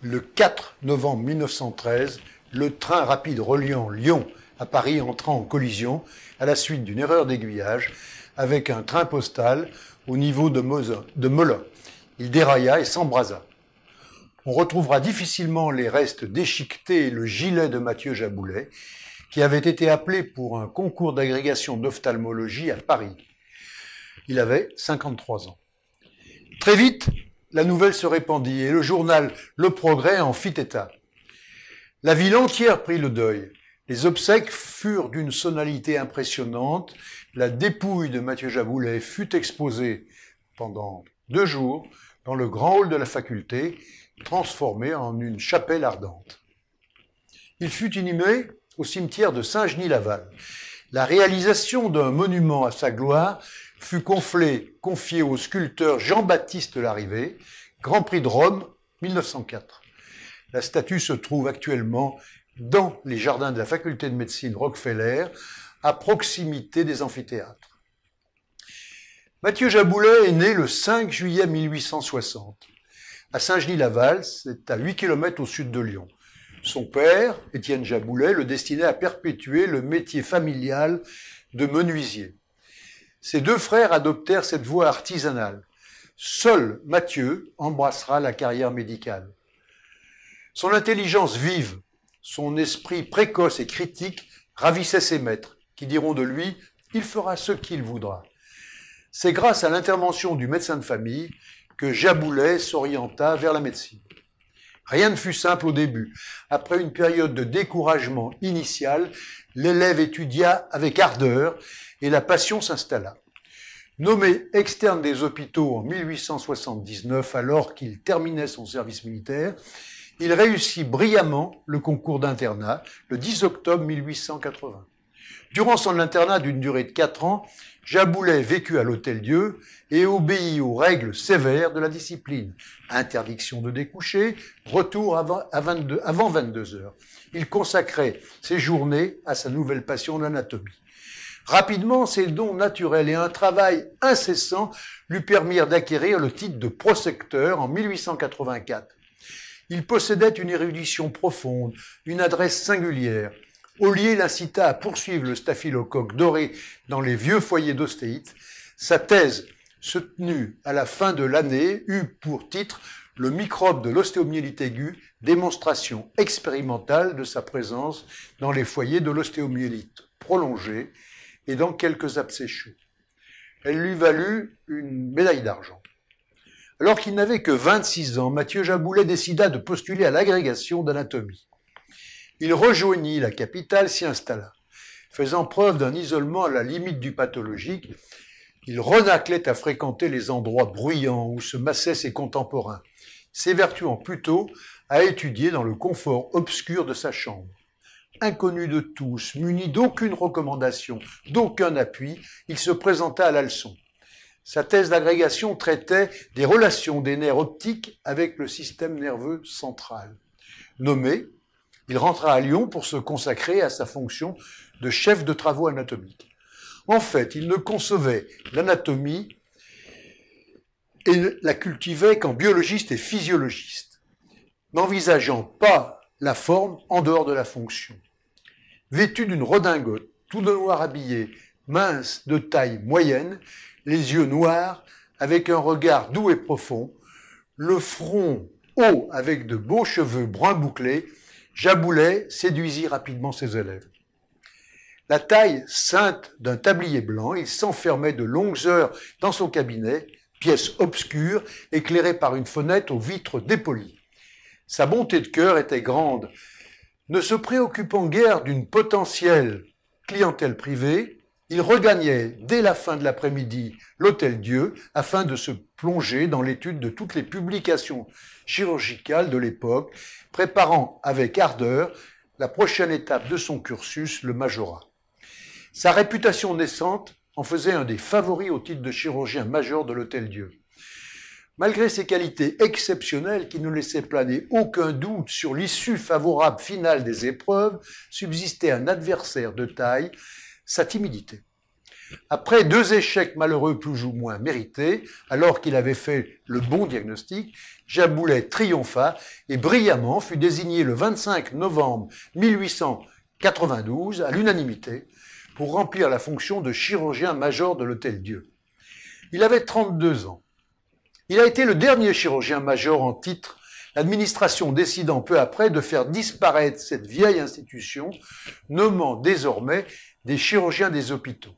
Le 4 novembre 1913, le train rapide reliant Lyon à Paris entra en collision à la suite d'une erreur d'aiguillage avec un train postal au niveau de, Il dérailla et s'embrasa. On retrouvera difficilement les restes déchiquetés et le gilet de Mathieu Jaboulet, qui avait été appelé pour un concours d'agrégation d'ophtalmologie à Paris. Il avait 53 ans. Très vite, la nouvelle se répandit et le journal Le Progrès en fit état. La ville entière prit le deuil. Les obsèques furent d'une sonalité impressionnante. La dépouille de Mathieu Jaboulet fut exposée pendant deux jours dans le grand hall de la faculté, transformé en une chapelle ardente. Il fut inhumé au cimetière de Saint-Genis-Laval. La réalisation d'un monument à sa gloire fut conflé, confié au sculpteur Jean-Baptiste Larrivé, Grand Prix de Rome 1904. La statue se trouve actuellement dans les jardins de la faculté de médecine Rockefeller, à proximité des amphithéâtres. Mathieu Jaboulet est né le 5 juillet 1860 à Saint-Genis-Laval, c'est à 8 km au sud de Lyon. Son père, Étienne Jaboulet, le destinait à perpétuer le métier familial de menuisier. Ses deux frères adoptèrent cette voie artisanale. Seul Mathieu embrassera la carrière médicale. Son intelligence vive, son esprit précoce et critique ravissaient ses maîtres, qui diront de lui Il fera ce qu'il voudra. C'est grâce à l'intervention du médecin de famille que Jaboulet s'orienta vers la médecine. Rien ne fut simple au début. Après une période de découragement initial, l'élève étudia avec ardeur et la passion s'installa. Nommé externe des hôpitaux en 1879 alors qu'il terminait son service militaire, il réussit brillamment le concours d'internat le 10 octobre 1880. Durant son internat d'une durée de quatre ans, Jaboulet vécut à l'Hôtel Dieu et obéit aux règles sévères de la discipline. Interdiction de découcher, retour avant, 22, avant heures. Il consacrait ses journées à sa nouvelle passion, l'anatomie. Rapidement, ses dons naturels et un travail incessant lui permirent d'acquérir le titre de prosecteur en 1884. Il possédait une érudition profonde, une adresse singulière. Ollier l'incita à poursuivre le staphylocoque doré dans les vieux foyers d'Ostéite. Sa thèse, soutenue à la fin de l'année, eut pour titre Le microbe de l'ostéomyélite aiguë, démonstration expérimentale de sa présence dans les foyers de l'ostéomyélite prolongée et dans quelques chauds Elle lui valut une médaille d'argent. Alors qu'il n'avait que 26 ans, Mathieu Jaboulet décida de postuler à l'agrégation d'anatomie. Il rejoignit la capitale, s'y installa. Faisant preuve d'un isolement à la limite du pathologique, il renaclait à fréquenter les endroits bruyants où se massaient ses contemporains, s'évertuant plutôt à étudier dans le confort obscur de sa chambre inconnu de tous, muni d'aucune recommandation, d'aucun appui, il se présenta à la Sa thèse d'agrégation traitait des relations des nerfs optiques avec le système nerveux central. Nommé, il rentra à Lyon pour se consacrer à sa fonction de chef de travaux anatomiques. En fait, il ne concevait l'anatomie et la cultivait qu'en biologiste et physiologiste, n'envisageant pas la forme en dehors de la fonction. Vêtu d'une redingote, tout de noir habillé, mince, de taille moyenne, les yeux noirs, avec un regard doux et profond, le front haut avec de beaux cheveux bruns bouclés, Jaboulet séduisit rapidement ses élèves. La taille sainte d'un tablier blanc, il s'enfermait de longues heures dans son cabinet, pièce obscure, éclairée par une fenêtre aux vitres dépolies. Sa bonté de cœur était grande, ne se préoccupant guère d'une potentielle clientèle privée, il regagnait dès la fin de l'après-midi l'Hôtel Dieu afin de se plonger dans l'étude de toutes les publications chirurgicales de l'époque, préparant avec ardeur la prochaine étape de son cursus, le majorat. Sa réputation naissante en faisait un des favoris au titre de chirurgien major de l'Hôtel Dieu. Malgré ses qualités exceptionnelles qui ne laissaient planer aucun doute sur l'issue favorable finale des épreuves, subsistait un adversaire de taille, sa timidité. Après deux échecs malheureux plus ou moins mérités, alors qu'il avait fait le bon diagnostic, Jaboulet triompha et brillamment fut désigné le 25 novembre 1892 à l'unanimité pour remplir la fonction de chirurgien-major de l'Hôtel Dieu. Il avait 32 ans il a été le dernier chirurgien-major en titre, l'administration décidant peu après de faire disparaître cette vieille institution, nommant désormais des chirurgiens des hôpitaux.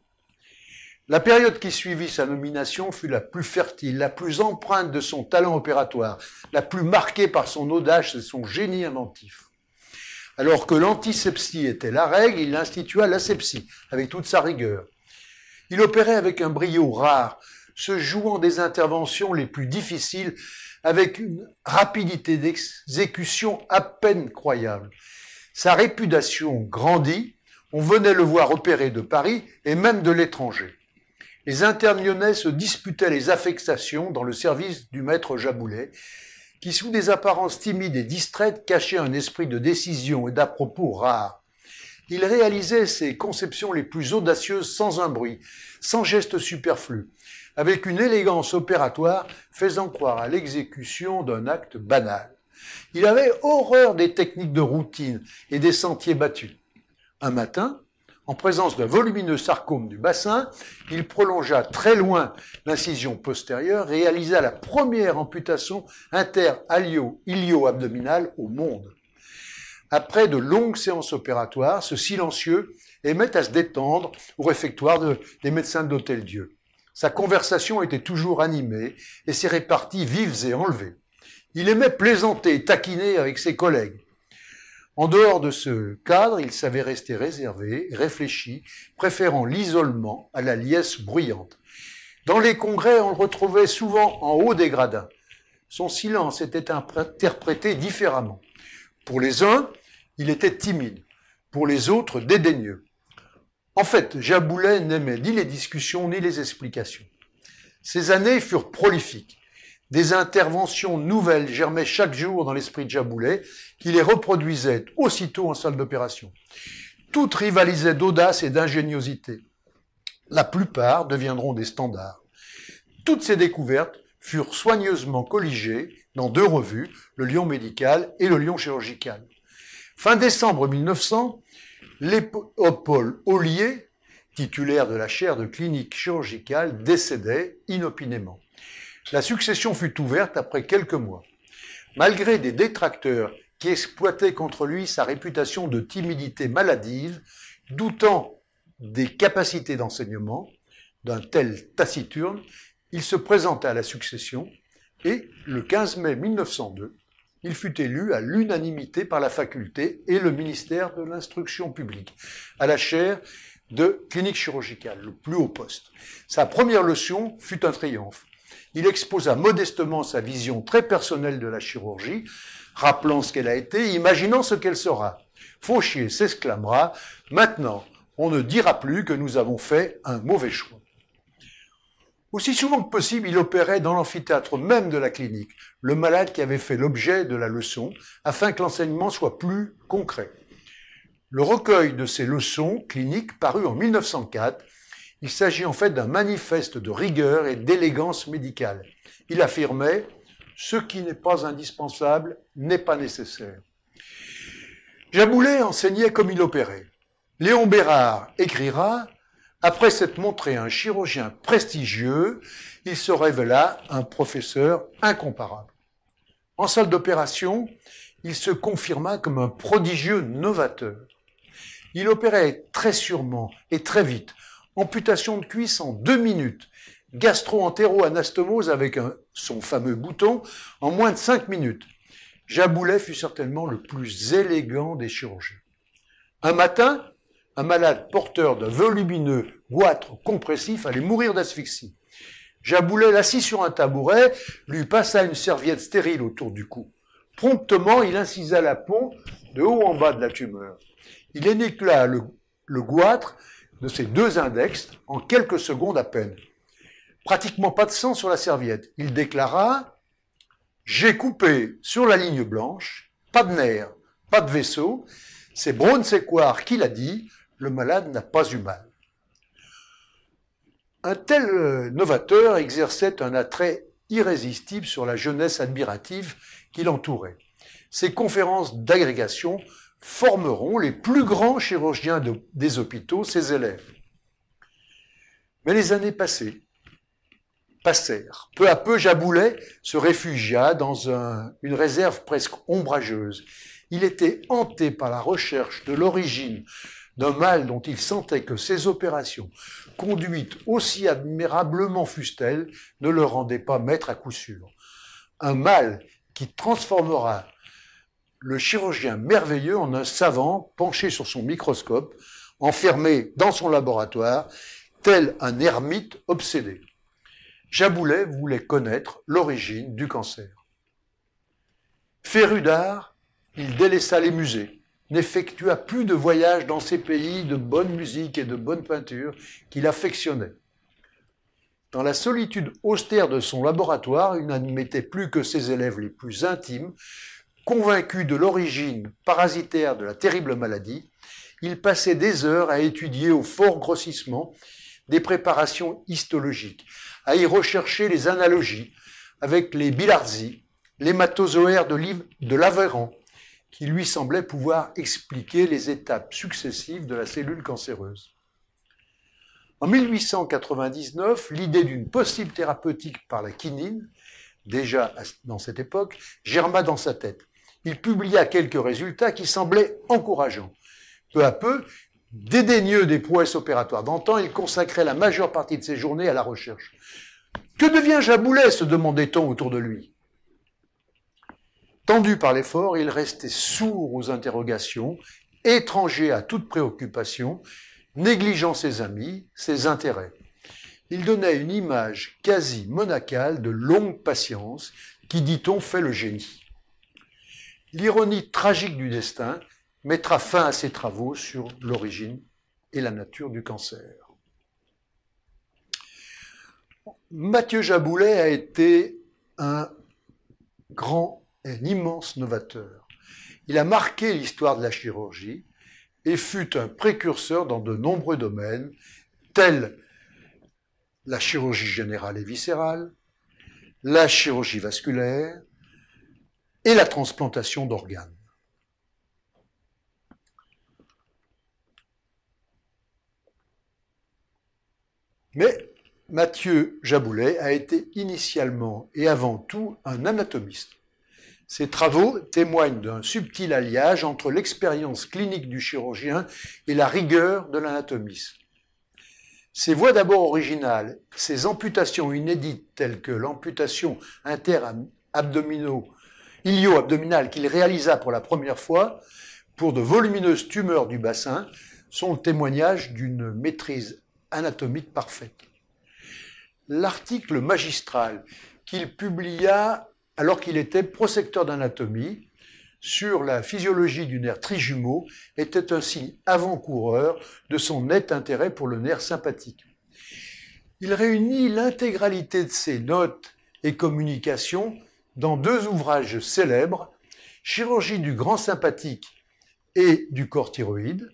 La période qui suivit sa nomination fut la plus fertile, la plus empreinte de son talent opératoire, la plus marquée par son audace et son génie inventif. Alors que l'antisepsie était la règle, il institua l'asepsie, avec toute sa rigueur. Il opérait avec un brio rare, se jouant des interventions les plus difficiles avec une rapidité d'exécution à peine croyable. Sa réputation grandit, on venait le voir opérer de Paris et même de l'étranger. Les internes se disputaient les affectations dans le service du maître Jaboulet, qui sous des apparences timides et distraites cachait un esprit de décision et d'à-propos rares. Il réalisait ses conceptions les plus audacieuses sans un bruit, sans geste superflu, avec une élégance opératoire faisant croire à l'exécution d'un acte banal. Il avait horreur des techniques de routine et des sentiers battus. Un matin, en présence d'un volumineux sarcome du bassin, il prolongea très loin l'incision postérieure, réalisa la première amputation inter-alio-ilio-abdominale au monde après de longues séances opératoires, ce silencieux aimait à se détendre au réfectoire des médecins de l'Hôtel Dieu. Sa conversation était toujours animée et ses réparties vives et enlevées. Il aimait plaisanter et taquiner avec ses collègues. En dehors de ce cadre, il savait rester réservé, réfléchi, préférant l'isolement à la liesse bruyante. Dans les congrès, on le retrouvait souvent en haut des gradins. Son silence était interprété différemment. Pour les uns, il était timide, pour les autres dédaigneux. En fait, Jaboulet n'aimait ni les discussions ni les explications. Ces années furent prolifiques. Des interventions nouvelles germaient chaque jour dans l'esprit de Jaboulet, qui les reproduisait aussitôt en salle d'opération. Toutes rivalisaient d'audace et d'ingéniosité. La plupart deviendront des standards. Toutes ces découvertes furent soigneusement colligées dans deux revues, le Lion médical et le Lion chirurgical. Fin décembre 1900, Léopold Ollier, titulaire de la chaire de clinique chirurgicale, décédait inopinément. La succession fut ouverte après quelques mois. Malgré des détracteurs qui exploitaient contre lui sa réputation de timidité maladive, doutant des capacités d'enseignement d'un tel taciturne, il se présenta à la succession et, le 15 mai 1902, il fut élu à l'unanimité par la faculté et le ministère de l'Instruction publique, à la chaire de clinique chirurgicale, le plus haut poste. Sa première leçon fut un triomphe. Il exposa modestement sa vision très personnelle de la chirurgie, rappelant ce qu'elle a été, imaginant ce qu'elle sera. Fauchier s'exclamera Maintenant, on ne dira plus que nous avons fait un mauvais choix. Aussi souvent que possible, il opérait dans l'amphithéâtre même de la clinique le malade qui avait fait l'objet de la leçon, afin que l'enseignement soit plus concret. Le recueil de ces leçons cliniques parut en 1904. Il s'agit en fait d'un manifeste de rigueur et d'élégance médicale. Il affirmait Ce qui n'est pas indispensable n'est pas nécessaire. Jaboulet enseignait comme il opérait. Léon Bérard écrira après s'être montré un chirurgien prestigieux, il se révéla un professeur incomparable. En salle d'opération, il se confirma comme un prodigieux novateur. Il opérait très sûrement et très vite. Amputation de cuisse en deux minutes. Gastro-entéro-anastomose avec son fameux bouton en moins de cinq minutes. Jaboulet fut certainement le plus élégant des chirurgiens. Un matin, un malade porteur d'un volumineux goitre compressif allait mourir d'asphyxie. Jaboulet l'assit sur un tabouret, lui passa une serviette stérile autour du cou. Promptement, il incisa la pompe de haut en bas de la tumeur. Il énécla le, goître goitre de ses deux index en quelques secondes à peine. Pratiquement pas de sang sur la serviette. Il déclara J'ai coupé sur la ligne blanche, pas de nerf, pas de vaisseau. C'est Braun-Séquard qui l'a dit, le malade n'a pas eu mal. Un tel euh, novateur exerçait un attrait irrésistible sur la jeunesse admirative qui l'entourait. Ses conférences d'agrégation formeront les plus grands chirurgiens des hôpitaux, ses élèves. Mais les années passées, passèrent. Peu à peu, Jaboulet se réfugia dans une réserve presque ombrageuse. Il était hanté par la recherche de l'origine d'un mal dont il sentait que ses opérations, conduites aussi admirablement fussent-elles, ne le rendaient pas maître à coup sûr. Un mal qui transformera le chirurgien merveilleux en un savant penché sur son microscope, enfermé dans son laboratoire, tel un ermite obsédé. Jaboulet voulait connaître l'origine du cancer. Féru d'art, il délaissa les musées, n'effectua plus de voyages dans ces pays de bonne musique et de bonne peinture qu'il affectionnait. Dans la solitude austère de son laboratoire, il n'admettait plus que ses élèves les plus intimes. Convaincu de l'origine parasitaire de la terrible maladie, il passait des heures à étudier au fort grossissement des préparations histologiques, à y rechercher les analogies avec les bilharzies, les matozoaires de l'Aveyron, qui lui semblait pouvoir expliquer les étapes successives de la cellule cancéreuse. En 1899, l'idée d'une possible thérapeutique par la quinine, déjà dans cette époque, germa dans sa tête. Il publia quelques résultats qui semblaient encourageants. Peu à peu, dédaigneux des prouesses opératoires d'antan, il consacrait la majeure partie de ses journées à la recherche. Que devient Jaboulet se demandait-on autour de lui. Tendu par l'effort, il restait sourd aux interrogations, étranger à toute préoccupation, négligeant ses amis, ses intérêts. Il donnait une image quasi monacale de longue patience qui, dit-on, fait le génie. L'ironie tragique du destin mettra fin à ses travaux sur l'origine et la nature du cancer. Mathieu Jaboulet a été un grand un immense novateur. Il a marqué l'histoire de la chirurgie et fut un précurseur dans de nombreux domaines, tels la chirurgie générale et viscérale, la chirurgie vasculaire et la transplantation d'organes. Mais Mathieu Jaboulet a été initialement et avant tout un anatomiste. Ses travaux témoignent d'un subtil alliage entre l'expérience clinique du chirurgien et la rigueur de l'anatomiste. Ses voies d'abord originales, ses amputations inédites telles que l'amputation inter ilio-abdominale qu'il réalisa pour la première fois pour de volumineuses tumeurs du bassin sont le témoignage d'une maîtrise anatomique parfaite. L'article magistral qu'il publia alors qu'il était prosecteur d'anatomie sur la physiologie du nerf trijumeau, était un signe avant-coureur de son net intérêt pour le nerf sympathique. Il réunit l'intégralité de ses notes et communications dans deux ouvrages célèbres, Chirurgie du grand sympathique et du corps thyroïde,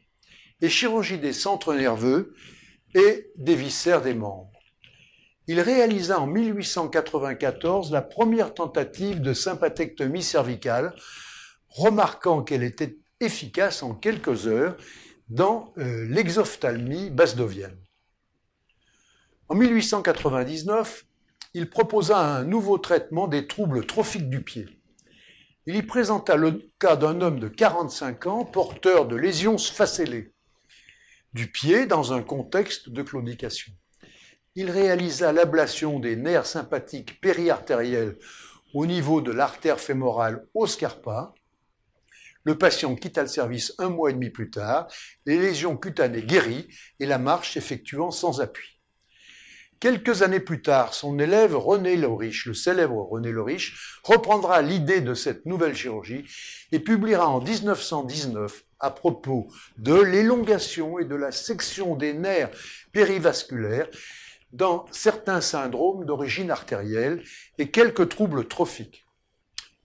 et Chirurgie des centres nerveux et des viscères des membres il réalisa en 1894 la première tentative de sympathectomie cervicale, remarquant qu'elle était efficace en quelques heures dans l'exophtalmie l'exophthalmie basdovienne. En 1899, il proposa un nouveau traitement des troubles trophiques du pied. Il y présenta le cas d'un homme de 45 ans porteur de lésions facellées du pied dans un contexte de clonication. Il réalisa l'ablation des nerfs sympathiques périartériels au niveau de l'artère fémorale au scarpa. Le patient quitta le service un mois et demi plus tard, les lésions cutanées guéries et la marche s'effectuant sans appui. Quelques années plus tard, son élève René Loriche, le célèbre René Loriche, reprendra l'idée de cette nouvelle chirurgie et publiera en 1919 à propos de l'élongation et de la section des nerfs périvasculaires dans certains syndromes d'origine artérielle et quelques troubles trophiques.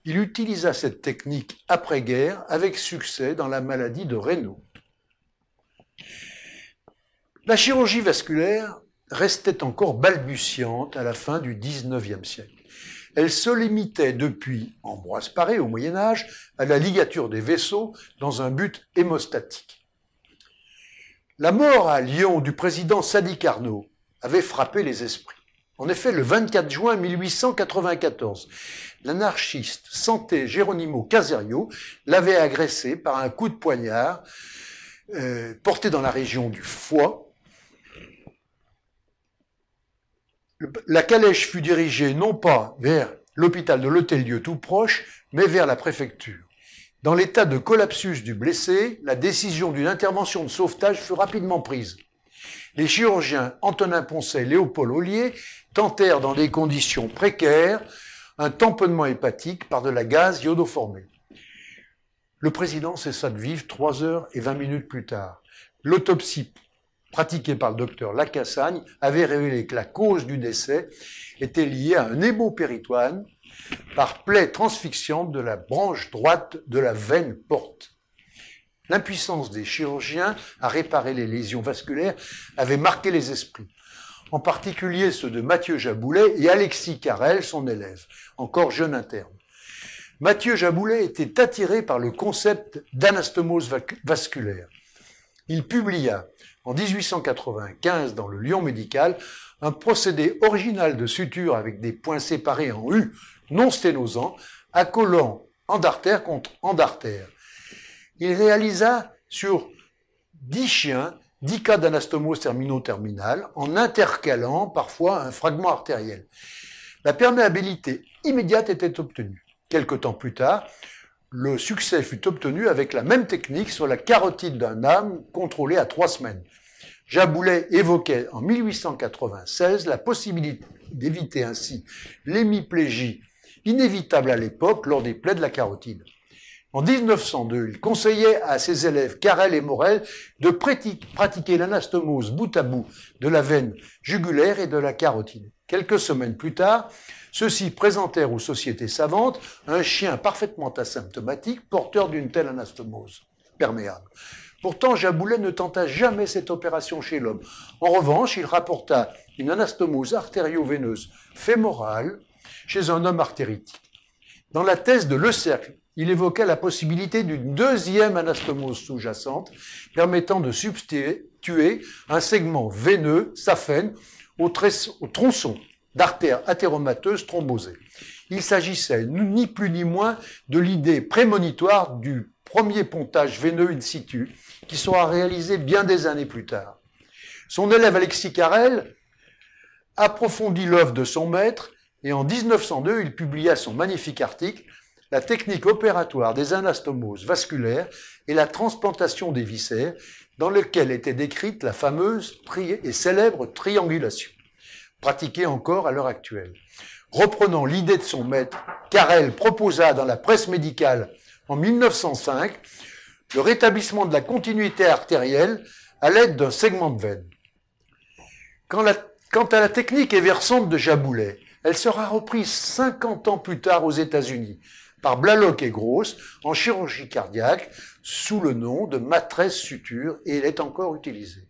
Il utilisa cette technique après-guerre avec succès dans la maladie de Raynaud. La chirurgie vasculaire restait encore balbutiante à la fin du XIXe siècle. Elle se limitait depuis Ambroise Paré au Moyen Âge à la ligature des vaisseaux dans un but hémostatique. La mort à Lyon du président Sadi Carnot avait frappé les esprits. En effet, le 24 juin 1894, l'anarchiste Santé Geronimo Caserio l'avait agressé par un coup de poignard euh, porté dans la région du foie. La calèche fut dirigée non pas vers l'hôpital de l'Hôtel-Dieu tout proche, mais vers la préfecture. Dans l'état de collapsus du blessé, la décision d'une intervention de sauvetage fut rapidement prise. Les chirurgiens Antonin Poncet, et Léopold Ollier tentèrent dans des conditions précaires un tamponnement hépatique par de la gaz iodoformée. Le président cessa de vivre trois heures et vingt minutes plus tard. L'autopsie pratiquée par le docteur Lacassagne avait révélé que la cause du décès était liée à un hémopéritoine par plaie transfixiante de la branche droite de la veine porte. L'impuissance des chirurgiens à réparer les lésions vasculaires avait marqué les esprits, en particulier ceux de Mathieu Jaboulet et Alexis Carrel, son élève, encore jeune interne. Mathieu Jaboulet était attiré par le concept d'anastomose vasculaire. Il publia en 1895 dans le Lyon médical un procédé original de suture avec des points séparés en U, non sténosant, accolant endartère contre endartère il réalisa sur dix chiens 10 cas d'anastomose termino-terminal en intercalant parfois un fragment artériel. La perméabilité immédiate était obtenue. Quelque temps plus tard, le succès fut obtenu avec la même technique sur la carotide d'un âme contrôlée à trois semaines. Jaboulet évoquait en 1896 la possibilité d'éviter ainsi l'hémiplégie inévitable à l'époque lors des plaies de la carotide. En 1902, il conseillait à ses élèves Carrel et Morel de pratiquer l'anastomose bout à bout de la veine jugulaire et de la carotide. Quelques semaines plus tard, ceux-ci présentèrent aux sociétés savantes un chien parfaitement asymptomatique porteur d'une telle anastomose perméable. Pourtant, Jaboulet ne tenta jamais cette opération chez l'homme. En revanche, il rapporta une anastomose artério-veineuse fémorale chez un homme artéritique. Dans la thèse de Le Cercle, il évoquait la possibilité d'une deuxième anastomose sous-jacente permettant de substituer un segment veineux, saphène, au, tronçon d'artère athéromateuse thrombosées. Il s'agissait ni plus ni moins de l'idée prémonitoire du premier pontage veineux in situ qui sera réalisé bien des années plus tard. Son élève Alexis Carrel approfondit l'œuvre de son maître et en 1902, il publia son magnifique article la technique opératoire des anastomoses vasculaires et la transplantation des viscères, dans lequel était décrite la fameuse et célèbre triangulation, pratiquée encore à l'heure actuelle. Reprenant l'idée de son maître, Carrel proposa dans la presse médicale en 1905 le rétablissement de la continuité artérielle à l'aide d'un segment de veine. quant à la technique versante de Jaboulet, elle sera reprise 50 ans plus tard aux États-Unis par Blalock et Gross en chirurgie cardiaque sous le nom de matresse suture et elle est encore utilisée.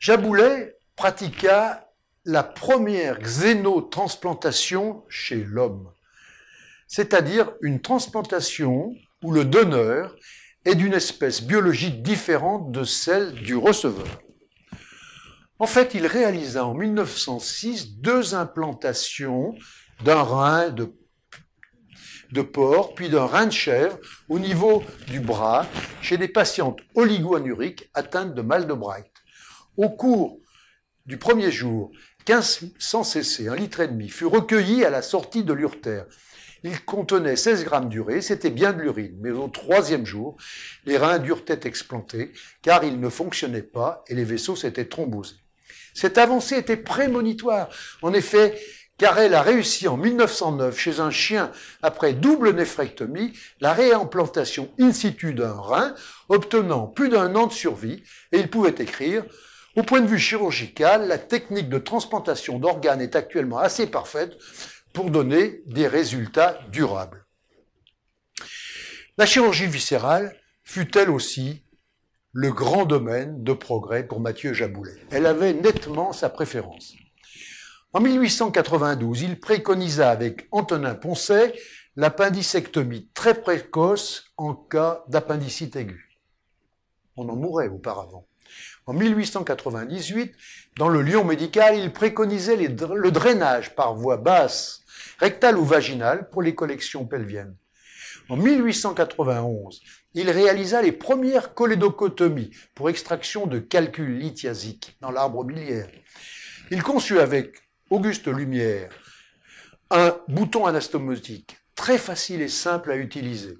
Jaboulet pratiqua la première xénotransplantation chez l'homme, c'est-à-dire une transplantation où le donneur est d'une espèce biologique différente de celle du receveur. En fait, il réalisa en 1906 deux implantations d'un rein de de porc, puis d'un rein de chèvre au niveau du bras chez des patientes oligoanuriques atteintes de mal de Bright. Au cours du premier jour, sans cc, un litre et demi, fut recueilli à la sortie de l'urtère. Il contenait 16 grammes d'urée, c'était bien de l'urine, mais au troisième jour, les reins durent être explantés, car ils ne fonctionnaient pas et les vaisseaux s'étaient thrombosés. Cette avancée était prémonitoire. En effet, car elle a réussi en 1909 chez un chien, après double néphrectomie, la réimplantation in situ d'un rein, obtenant plus d'un an de survie, et il pouvait écrire au point de vue chirurgical, la technique de transplantation d'organes est actuellement assez parfaite pour donner des résultats durables. La chirurgie viscérale fut elle aussi le grand domaine de progrès pour Mathieu Jaboulet. Elle avait nettement sa préférence. En 1892, il préconisa avec Antonin Poncet l'appendicectomie très précoce en cas d'appendicite aiguë. On en mourait auparavant. En 1898, dans le Lyon médical, il préconisait le drainage par voie basse, rectale ou vaginale, pour les collections pelviennes. En 1891, il réalisa les premières cholédocotomies pour extraction de calculs lithiasiques dans l'arbre biliaire. Il conçut avec Auguste Lumière, un bouton anastomotique très facile et simple à utiliser.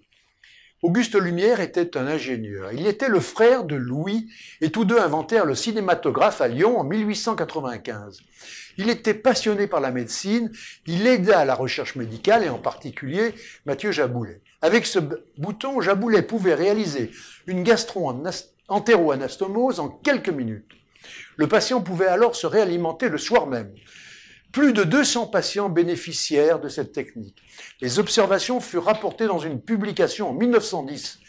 Auguste Lumière était un ingénieur. Il était le frère de Louis et tous deux inventèrent le cinématographe à Lyon en 1895. Il était passionné par la médecine, il aida à la recherche médicale et en particulier Mathieu Jaboulet. Avec ce bouton, Jaboulet pouvait réaliser une gastro-entéro-anastomose en quelques minutes. Le patient pouvait alors se réalimenter le soir même. Plus de 200 patients bénéficièrent de cette technique. Les observations furent rapportées dans une publication en 1910.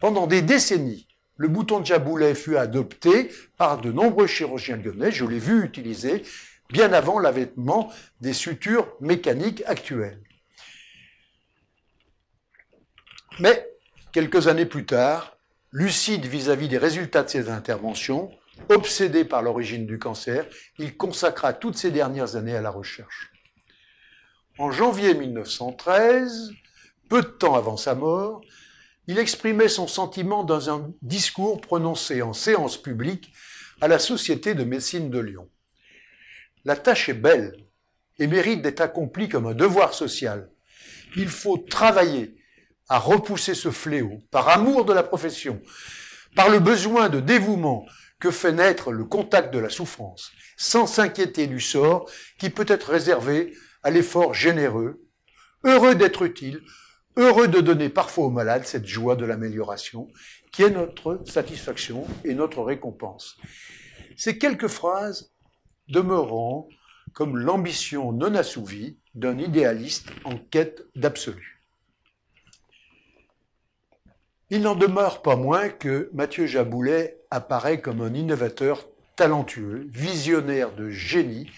Pendant des décennies, le bouton de Jaboulet fut adopté par de nombreux chirurgiens lyonnais. Je l'ai vu utilisé bien avant l'avènement des sutures mécaniques actuelles. Mais, quelques années plus tard, lucide vis à -vis des résultats de ces interventions, Obsédé par l'origine du cancer, il consacra toutes ses dernières années à la recherche. En janvier 1913, peu de temps avant sa mort, il exprimait son sentiment dans un discours prononcé en séance publique à la Société de médecine de Lyon. La tâche est belle et mérite d'être accomplie comme un devoir social. Il faut travailler à repousser ce fléau par amour de la profession, par le besoin de dévouement, que fait naître le contact de la souffrance, sans s'inquiéter du sort qui peut être réservé à l'effort généreux, heureux d'être utile, heureux de donner parfois aux malades cette joie de l'amélioration, qui est notre satisfaction et notre récompense. Ces quelques phrases demeurant comme l'ambition non assouvie d'un idéaliste en quête d'absolu. Il n'en demeure pas moins que Mathieu Jaboulet apparaît comme un innovateur talentueux, visionnaire de génie,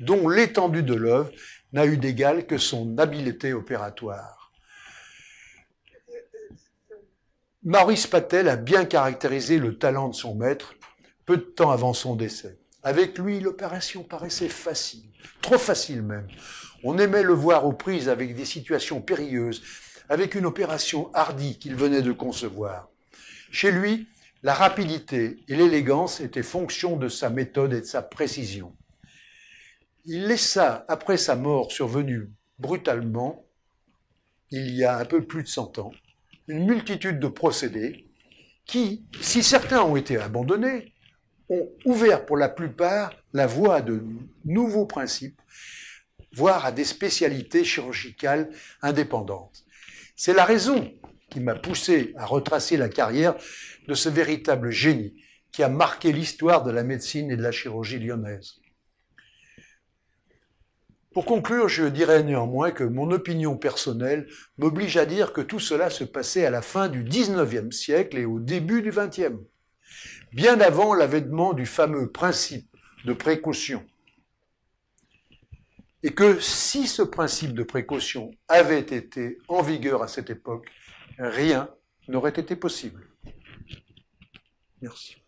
dont l'étendue de l'œuvre n'a eu d'égal que son habileté opératoire. Maurice Patel a bien caractérisé le talent de son maître peu de temps avant son décès. Avec lui, l'opération paraissait facile, trop facile même. On aimait le voir aux prises avec des situations périlleuses, avec une opération hardie qu'il venait de concevoir. Chez lui, la rapidité et l'élégance étaient fonction de sa méthode et de sa précision. Il laissa, après sa mort survenue brutalement, il y a un peu plus de 100 ans, une multitude de procédés qui, si certains ont été abandonnés, ont ouvert pour la plupart la voie à de nouveaux principes, voire à des spécialités chirurgicales indépendantes. C'est la raison qui m'a poussé à retracer la carrière de ce véritable génie qui a marqué l'histoire de la médecine et de la chirurgie lyonnaise. Pour conclure, je dirais néanmoins que mon opinion personnelle m'oblige à dire que tout cela se passait à la fin du 19e siècle et au début du 20e, bien avant l'avènement du fameux principe de précaution. Et que si ce principe de précaution avait été en vigueur à cette époque, rien n'aurait été possible. Merci.